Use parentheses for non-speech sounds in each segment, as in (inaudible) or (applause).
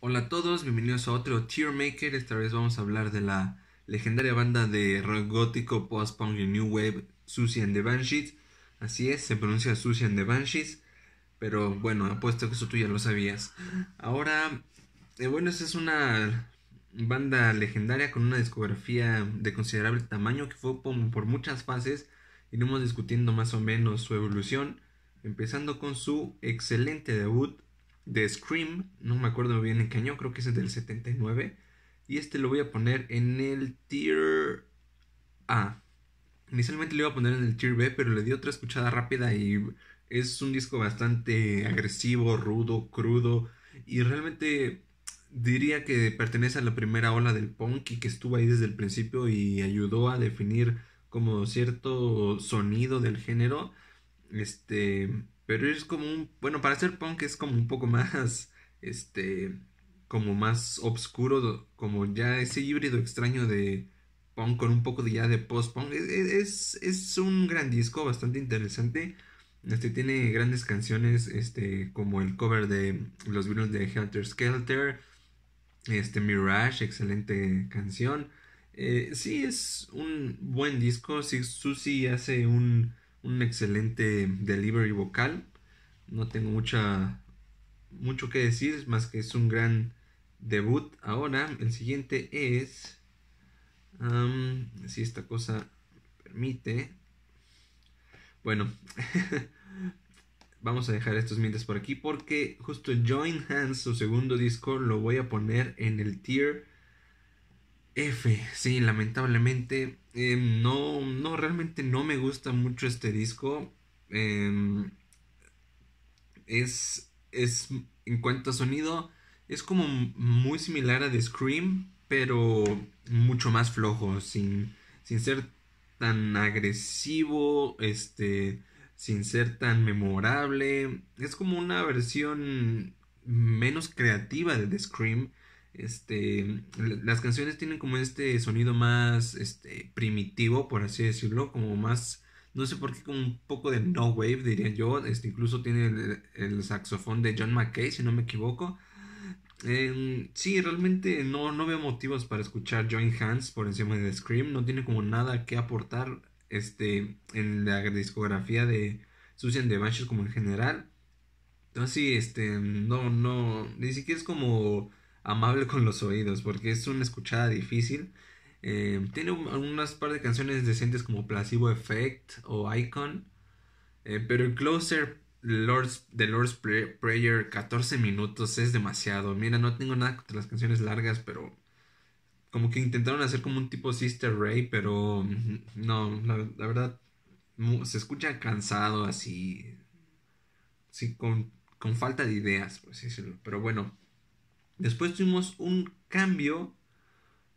Hola a todos, bienvenidos a otro Tier Maker. Esta vez vamos a hablar de la legendaria banda de rock gótico, post-punk y new wave, Susie and the Banshees. Así es, se pronuncia Susie and the Banshees. Pero bueno, apuesto que eso tú ya lo sabías. Ahora, eh, bueno, esta es una banda legendaria con una discografía de considerable tamaño que fue por, por muchas fases. Iremos discutiendo más o menos su evolución, empezando con su excelente debut de Scream, no me acuerdo bien en qué año, creo que es del 79. Y este lo voy a poner en el tier A. Inicialmente lo iba a poner en el tier B, pero le di otra escuchada rápida y es un disco bastante agresivo, rudo, crudo. Y realmente diría que pertenece a la primera ola del punk y que estuvo ahí desde el principio y ayudó a definir como cierto sonido del género. Este pero es como un. Bueno, para hacer punk es como un poco más. (laughs) Este. Como más oscuro. Como ya ese híbrido extraño de punk con un poco de ya de post-punk. Es, es, un gran disco, bastante interesante. Este tiene grandes canciones, este, como el cover de los vinos de Helter Skelter, este Mirage, excelente canción. Eh, sí, es un buen disco. Sí, Susie hace un un excelente delivery vocal. No tengo mucha, mucho que decir, más que es un gran debut. Ahora, el siguiente es... si esta cosa permite. Bueno, (laughs) vamos a dejar estos mientras por aquí porque justo Join Hands, su segundo disco, lo voy a poner en el tier F. Sí, lamentablemente Em, no, no, realmente no me gusta mucho este disco. Em, es, es, en cuanto a sonido, es como muy similar a The Scream, pero mucho más flojo, sin, sin ser tan agresivo, este, sin ser tan memorable. Es como una versión menos creativa de The Scream este, las canciones tienen como este sonido más este, primitivo, por así decirlo, como más, no sé por qué, como un poco de no wave, diría yo. Este, incluso tiene el, saxofón de John McKay, si no me equivoco. Em, sí, realmente no, no veo motivos para escuchar Join Hands por encima de Scream. No tiene como nada que aportar este, en la discografía de Susan de como en general. Entonces sí, este, no, no, ni siquiera es como amable con los oídos, porque es una escuchada difícil. Eh, tiene unas par de canciones decentes como Placebo Effect o Icon. Eh, pero pero Closer Lord's, The Lord's Prayer 14 minutos es demasiado. Mira, no tengo nada contra las canciones largas, pero como que intentaron hacer como un tipo Sister Ray, pero mm, no, la, verdad se escucha cansado así, sí con, con falta de ideas, por así decirlo. Pero bueno, Después tuvimos un cambio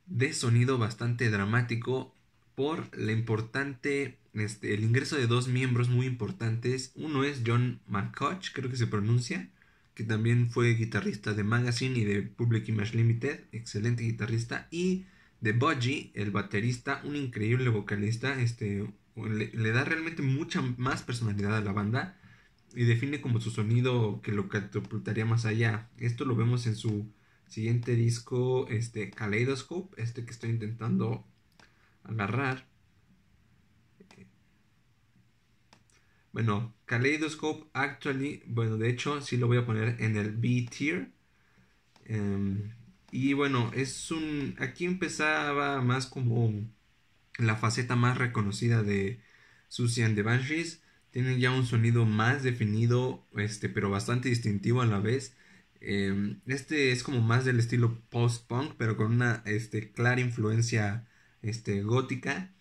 de sonido bastante dramático por la importante, este, el ingreso de dos miembros muy importantes. Uno es John McCutch, creo que se pronuncia, que también fue guitarrista de Magazine y de Public Image Limited, excelente guitarrista, y de Budgie, el baterista, un increíble vocalista, este, le da realmente mucha más personalidad a la banda y define como su sonido que lo catapultaría más allá. Esto lo vemos en su siguiente disco, este Kaleidoscope, este que estoy intentando agarrar. Bueno, Kaleidoscope actually, bueno, de hecho sí lo voy a poner en el B tier. Em, y bueno, es un. Aquí empezaba más como la faceta más reconocida de Susie and the Banshees tienen ya un sonido más definido, este, pero bastante distintivo a la vez. Em, este es como más del estilo post-punk, pero con una este, clara influencia este, gótica.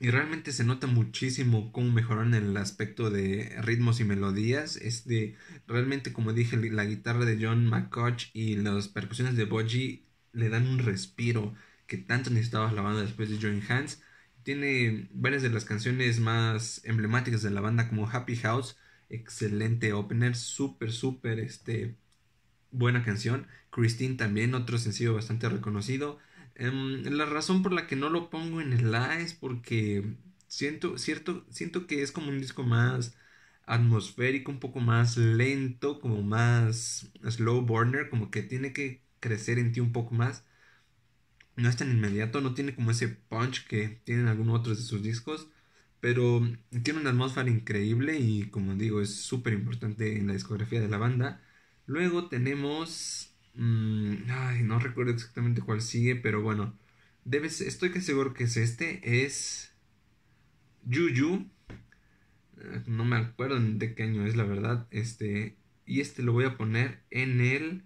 Y realmente se nota muchísimo cómo mejoran el aspecto de ritmos y melodías. Este, realmente, como dije, la guitarra de John McCoach y las percusiones de Boji le dan un respiro que tanto necesitaba la banda después de Join Hands. Tiene varias de las canciones más emblemáticas de la banda como Happy House, excelente opener, súper, súper este, buena canción. Christine también, otro sencillo bastante reconocido. Em, la razón por la que no lo pongo en el A es porque siento, cierto, siento que es como un disco más atmosférico, un poco más lento, como más slow burner, como que tiene que crecer en ti un poco más no es tan inmediato, no tiene como ese punch que tienen algunos otros de sus discos, pero tiene una atmósfera increíble y como digo, es súper importante en la discografía de la banda. Luego tenemos... Mm, ay, no recuerdo exactamente cuál sigue, pero bueno, debes, estoy que seguro que es este, es Juju. Ah, no me acuerdo de qué año es la verdad, este, y este lo voy a poner en el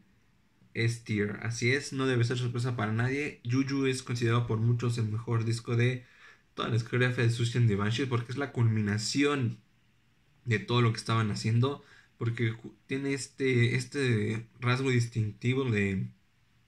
es Así es, no debe ser sorpresa para nadie. Juju es considerado por muchos el mejor disco de toda la discografía de Susan Devanshi... porque es la culminación de todo lo que estaban haciendo. Porque tiene este, este rasgo distintivo de,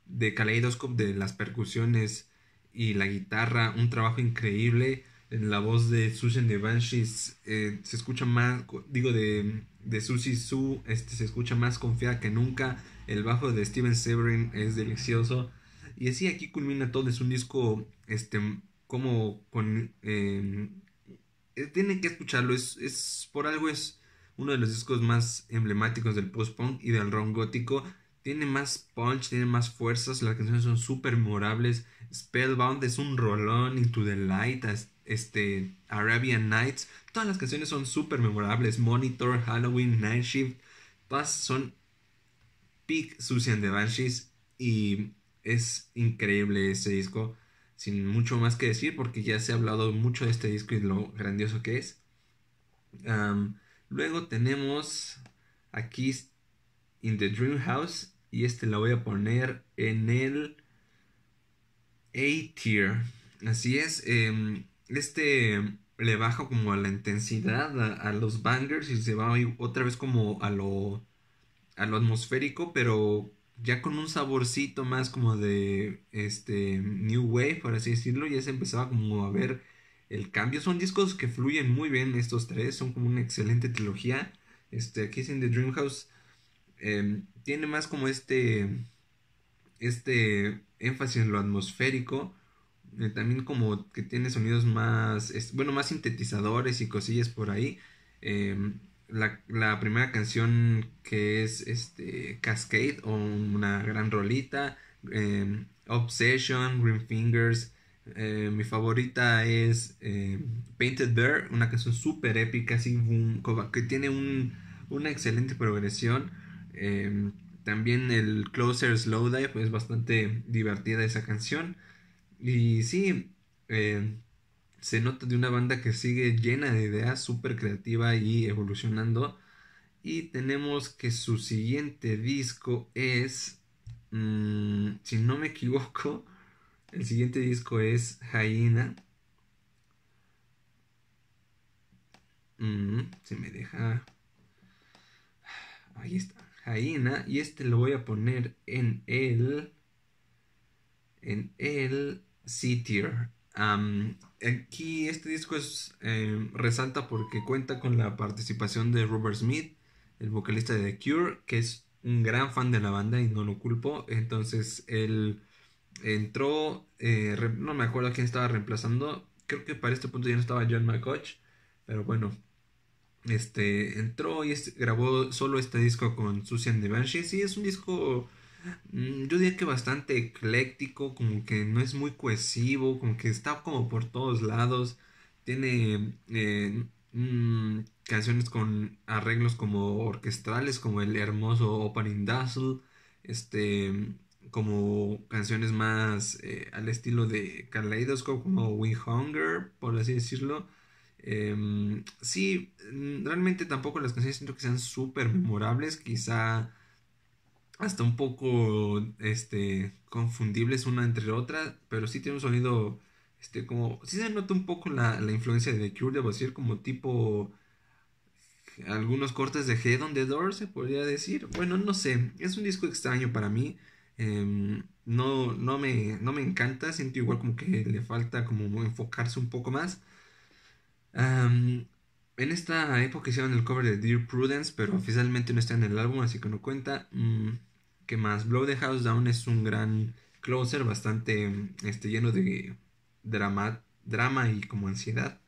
de Kaleidoscope, de las percusiones y la guitarra, un trabajo increíble. En la voz de Susan de eh, se escucha más, digo, de, de Susie Su, este, se escucha más confiada que nunca el bajo de Steven Severin es delicioso. Y así aquí culmina todo. Es un disco, este, como con... Eh, tienen que escucharlo. Es, por algo es uno de los discos más emblemáticos del post-punk y del rock gótico. Tiene más punch, tiene más fuerzas. Las canciones son súper memorables. Spellbound es un rolón. Into the Light, este, Arabian Nights. Todas las canciones son súper memorables. Monitor, Halloween, Night Shift. Todas son Peak Susie de Banshees. Y es increíble este disco. Sin mucho más que decir, porque ya se ha hablado mucho de este disco y lo grandioso que es. luego tenemos aquí In the Dream House. Y este la voy a poner en el A tier. Así es. Em, este le baja como a la intensidad, a, a, los bangers y se va otra vez como a lo a lo atmosférico, pero ya con un saborcito más como de este New Wave, por así decirlo, ya se empezaba como a ver el cambio. Son discos que fluyen muy bien estos tres, son como una excelente trilogía. Este, Kissing the Dreamhouse House. Em, tiene más como este, este énfasis en lo atmosférico. Eh, también como que tiene sonidos más, bueno, más sintetizadores y cosillas por ahí. Em, la, primera canción que es este Cascade o una gran rolita, em, Obsession, Green Fingers. Eh, mi favorita es em, Painted Bear, una canción súper épica, que tiene una excelente progresión. Em, también el Closer Slow Slowdive es bastante divertida esa canción. Y sí, se nota de una banda que sigue llena de ideas, súper creativa y evolucionando. Y tenemos que su siguiente disco es, mm, si no me equivoco, el siguiente disco es Jaina. Mm, se me deja. Ahí está. Jaina. Y este lo voy a poner en el. En el C-tier aquí este disco es, eh, resalta porque cuenta con la participación de Robert Smith, el vocalista de The Cure, que es un gran fan de la banda y no lo culpo. Entonces él entró, eh, no me acuerdo quién estaba reemplazando, creo que para este punto ya no estaba John McCoach, pero bueno. Este entró y grabó solo este disco con Susan de Banshee. Sí, es un disco Mm, yo diría que bastante ecléctico, como que no es muy cohesivo, como que está como por todos lados. Tiene eh, mm, canciones con arreglos como orquestrales, como el hermoso Opening Dazzle, este, como canciones más eh, al estilo de Kaleidoscope, como We Hunger, por así decirlo. Em, sí, mm, realmente tampoco las canciones siento que sean súper memorables, quizá hasta un poco este, confundibles una entre otra, pero sí tiene un sonido este, como... Sí se nota un poco la, la influencia de The Cure, de decir, como tipo... Algunos cortes de Head on the Door, se podría decir. Bueno, no sé, es un disco extraño para mí. Em, no, no, me, no me encanta, siento igual como que le falta como enfocarse un poco más. en esta época hicieron el cover de Dear Prudence, pero oficialmente no está en el álbum, así que no cuenta. Mm, que más? Blow the House Down es un gran closer, bastante este, lleno de drama, drama y como ansiedad.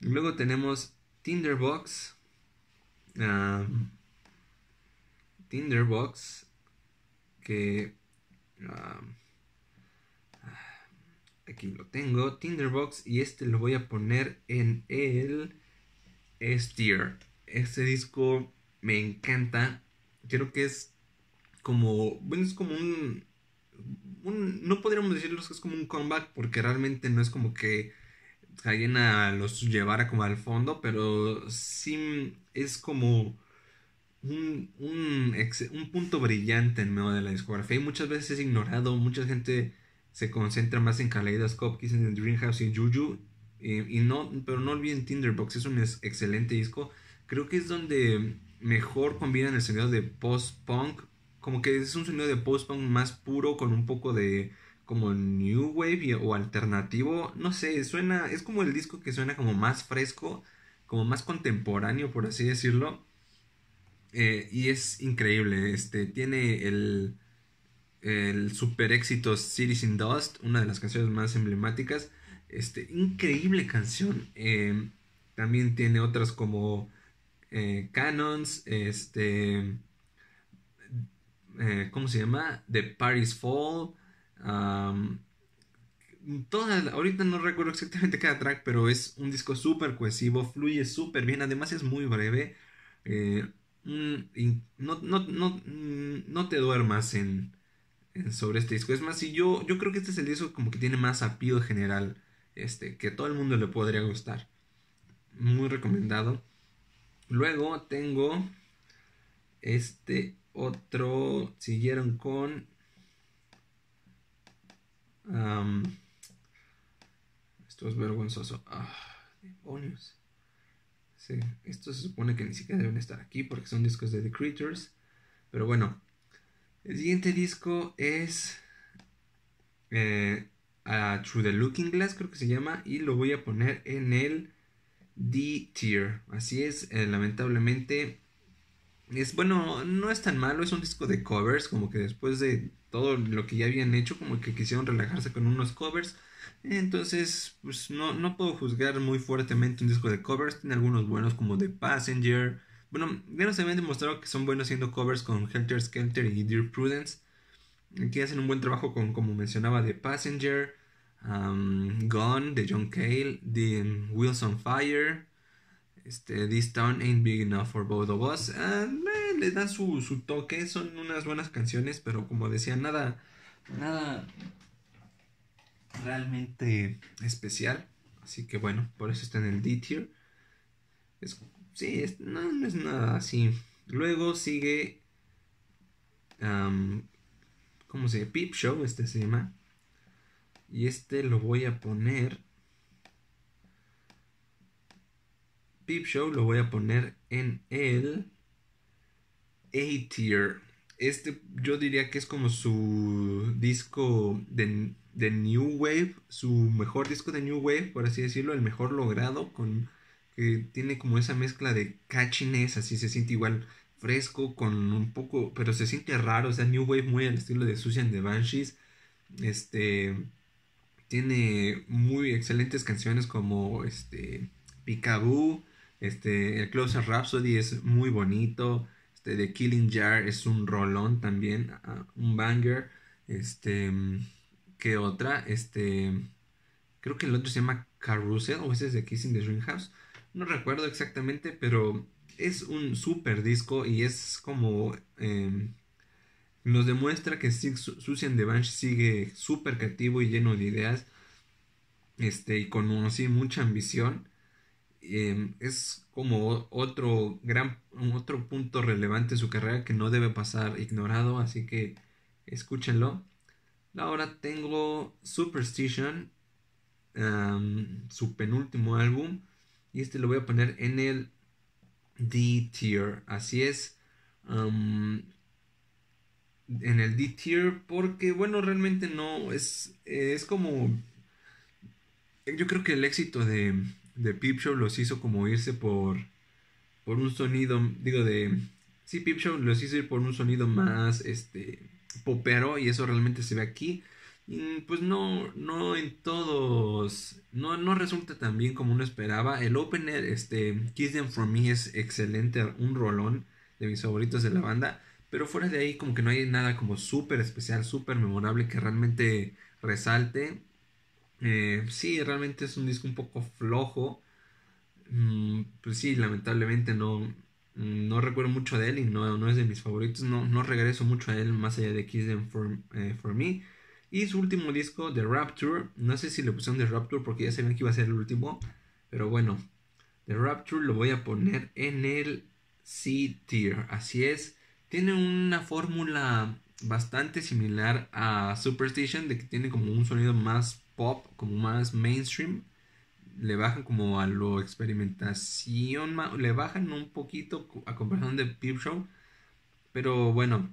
Luego tenemos Tinderbox. Ah, Tinderbox. Que. Ah, ah, aquí lo tengo. Tinderbox. Y este lo voy a poner en el Steer Este disco me encanta. Creo que es como, bueno, es como un, no podríamos decirlo que es como un comeback porque realmente no es como que a los llevara como al fondo, pero sí es como un, punto brillante en medio de la discografía y muchas veces es ignorado, mucha gente se concentra más en Kaleidoscope, que en Dreamhouse y Juju, eh, y, no, pero no olviden Tinderbox, es un excelente disco, creo que es donde mejor combinan el sonido de post-punk como que es un sonido de post-punk más puro con un poco de como new wave o alternativo, no sé, suena, es como el disco que suena como más fresco, como más contemporáneo, por así decirlo. Eh, y es increíble, este, tiene el, el super éxito Citizen in Dust, una de las canciones más emblemáticas. Este, increíble canción. Eh, también tiene otras como eh, Canons, este, eh, ¿cómo se llama? The Paris Fall. ahorita no recuerdo exactamente cada track, pero es un disco súper cohesivo, fluye súper bien, además es muy breve. Eh, mm, mm, no, te duermas en, sobre este disco. Es más, si yo, yo creo que este es el disco como que tiene más apido general, este, que todo el mundo le podría gustar. Muy recomendado. Luego tengo este otro, siguieron con... esto es vergonzoso. Ah, demonios. Sí, esto se supone que ni siquiera deben estar aquí porque son discos de The Creatures. Pero bueno, el siguiente disco es eh, True the Looking Glass, creo que se llama, y lo voy a poner en el D tier. Así es, eh, lamentablemente es bueno, no es tan malo, es un disco de covers, como que después de todo lo que ya habían hecho, como que quisieron relajarse con unos covers. Entonces, pues no, no puedo juzgar muy fuertemente un disco de covers. Tiene algunos buenos como The Passenger. Bueno, ya nos habían demostrado que son buenos haciendo covers con Helter Skelter y Dear Prudence. Que hacen un buen trabajo con, como mencionaba, The Passenger, um, Gone de John Cale, The Wilson um, Wheels on Fire, este, This Town Ain't Big Enough for Both of Us. Ah, le da su, toque, son unas buenas canciones, pero como decía, nada, nada realmente especial. Así que bueno, por eso está en el D tier. sí, no, es nada así. Luego sigue. ¿Cómo se llama? Peep Show, este se llama. Y este lo voy a poner Peep Show lo voy a poner en el A tier. Este yo diría que es como su disco de, New Wave, su mejor disco de New Wave, por así decirlo, el mejor logrado, con que tiene como esa mezcla de catchiness, así se siente igual fresco, con un poco, pero se siente raro, o sea, New Wave muy al estilo de and de Banshees, este, tiene muy excelentes canciones como, este, Picaboo. Este, el Closer Rhapsody es muy bonito. Este, The Killing Jar es un rolón también, ah, un banger. Este, mm, ¿qué otra? Este, creo que el otro se llama Carousel o ese es de Kissing the Dream House. No recuerdo exactamente, pero es un super disco y es como... Em, nos demuestra que Susan Bunch sigue súper creativo y lleno de ideas. Este, y con sí mucha ambición. Em, es como otro gran otro punto relevante de su carrera que no debe pasar ignorado, así que escúchenlo. Ahora tengo Superstition, em, su penúltimo álbum, y este lo voy a poner en el D tier, así es. Em, en el D tier porque bueno realmente no es es como yo creo que el éxito de de Peep Show los hizo como irse por, por un sonido, digo, de... Sí, Peep Show los hizo ir por un sonido más, este, popero y eso realmente se ve aquí. pues no, no en todos, no, no resulta tan bien como uno esperaba. El opener, este, Kiss Them For Me es excelente, un rolón de mis favoritos de la banda. Pero fuera de ahí como que no hay nada como súper especial, súper memorable que realmente resalte. Eh, sí, realmente es un disco un poco flojo. Mm, pues sí, lamentablemente no, mm, no recuerdo mucho de él y no, es de mis favoritos. No, no regreso mucho a él más allá de Kiss Them For, eh, For Me. Y su último disco, The Rapture. No sé si le pusieron The Rapture porque ya sabían que iba a ser el último. Pero bueno, The Rapture lo voy a poner en el C tier. Así es. Tiene una fórmula bastante similar a Superstition, de que tiene como un sonido más pop, como más mainstream, le bajan como a lo experimentación, le bajan un poquito a comparación de Peep Show, pero bueno,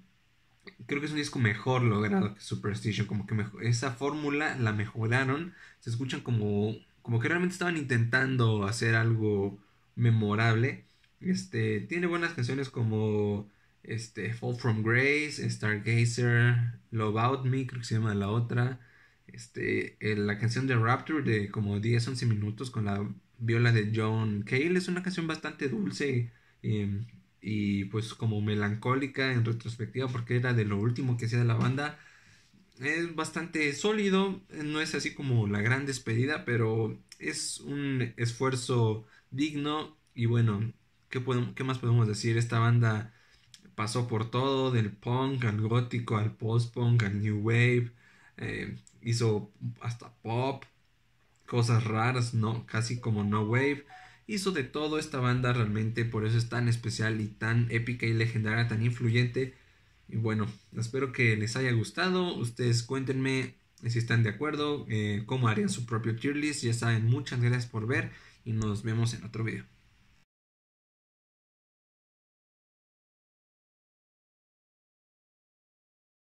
creo que es un disco mejor logrado que Superstition, como que mejor, esa fórmula la mejoraron, se escuchan como, como que realmente estaban intentando hacer algo memorable, este, tiene buenas canciones como este, Fall From Grace, Stargazer, Love About Me, creo que se llama la otra, este, la canción de Rapture de como 10-11 minutos con la viola de John Cale es una canción bastante dulce em, y pues como melancólica en retrospectiva porque era de lo último que hacía la banda. Es bastante sólido, no es así como la gran despedida, pero es un esfuerzo digno y bueno, ¿qué, qué más podemos decir? Esta banda pasó por todo, del punk al gótico, al post-punk, al new wave, eh, hizo hasta pop, cosas raras, no, casi como No Wave. Hizo de todo esta banda realmente, por eso es tan especial y tan épica y legendaria, tan influyente. Y bueno, espero que les haya gustado. Ustedes cuéntenme si están de acuerdo, eh, cómo harían su propio tier list. Ya saben, muchas gracias por ver y nos vemos en otro video.